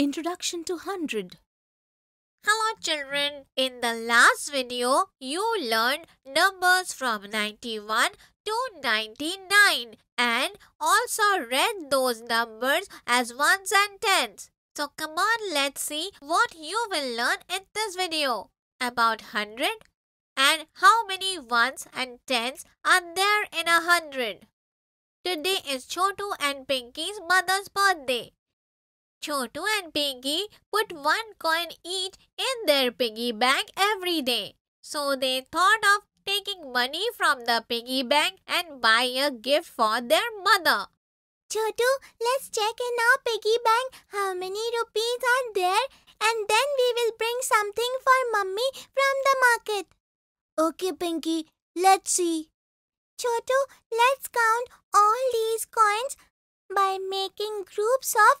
Introduction to 100 Hello children, in the last video, you learned numbers from 91 to 99 and also read those numbers as ones and tens. So come on, let's see what you will learn in this video about 100 and how many ones and tens are there in a hundred. Today is Choto and Pinky's mother's birthday. Chotu and Piggy put one coin each in their piggy bank every day. So they thought of taking money from the piggy bank and buy a gift for their mother. Chotu, let's check in our piggy bank how many rupees are there and then we will bring something for mummy from the market. Okay, Pinky, let's see. Chotu, let's count all these coins by making groups of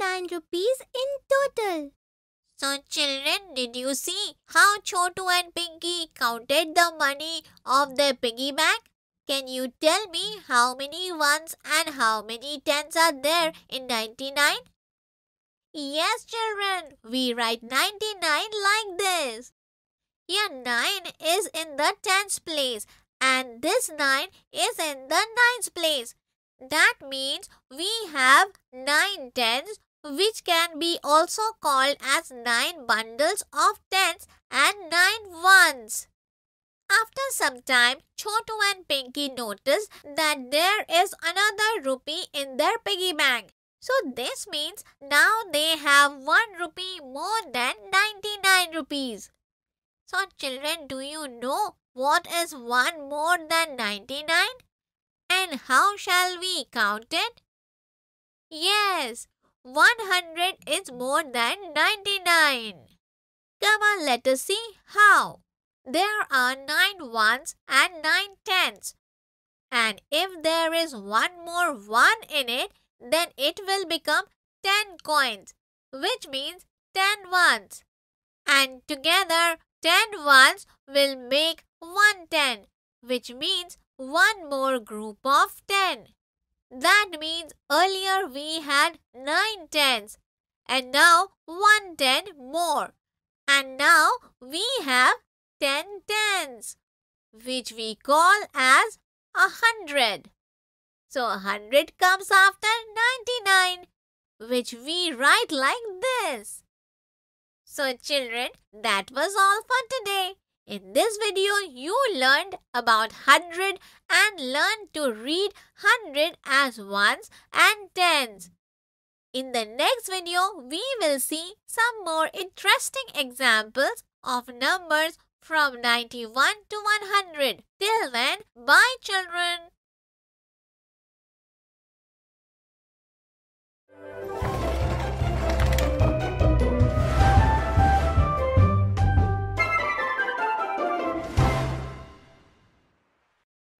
99 rupees in total. So children, did you see how Chotu and Pinky counted the money of their piggy bank? Can you tell me how many ones and how many tens are there in 99? Yes, children, we write 99 like this. Here 9 is in the tens place and this 9 is in the nines place. That means we have nine tens which can be also called as nine bundles of tens and nine ones. After some time, Chotu and Pinky noticed that there is another rupee in their piggy bank. So this means now they have 1 rupee more than 99 rupees. So children, do you know what is 1 more than 99? And how shall we count it? Yes, 100 is more than 99. Come on, let us see how. There are 9 ones and 9 tens. And if there is one more 1 in it, then it will become 10 coins, which means 10 ones. And together, 10 ones will make 110, which means one more group of 10. That means earlier we had 9 tens and now 1 ten more. And now we have 10 tens which we call as a hundred. So a hundred comes after 99 which we write like this. So children, that was all for today. In this video, you learned about 100 and learned to read 100 as ones and tens. In the next video, we will see some more interesting examples of numbers from 91 to 100. Till then, bye children.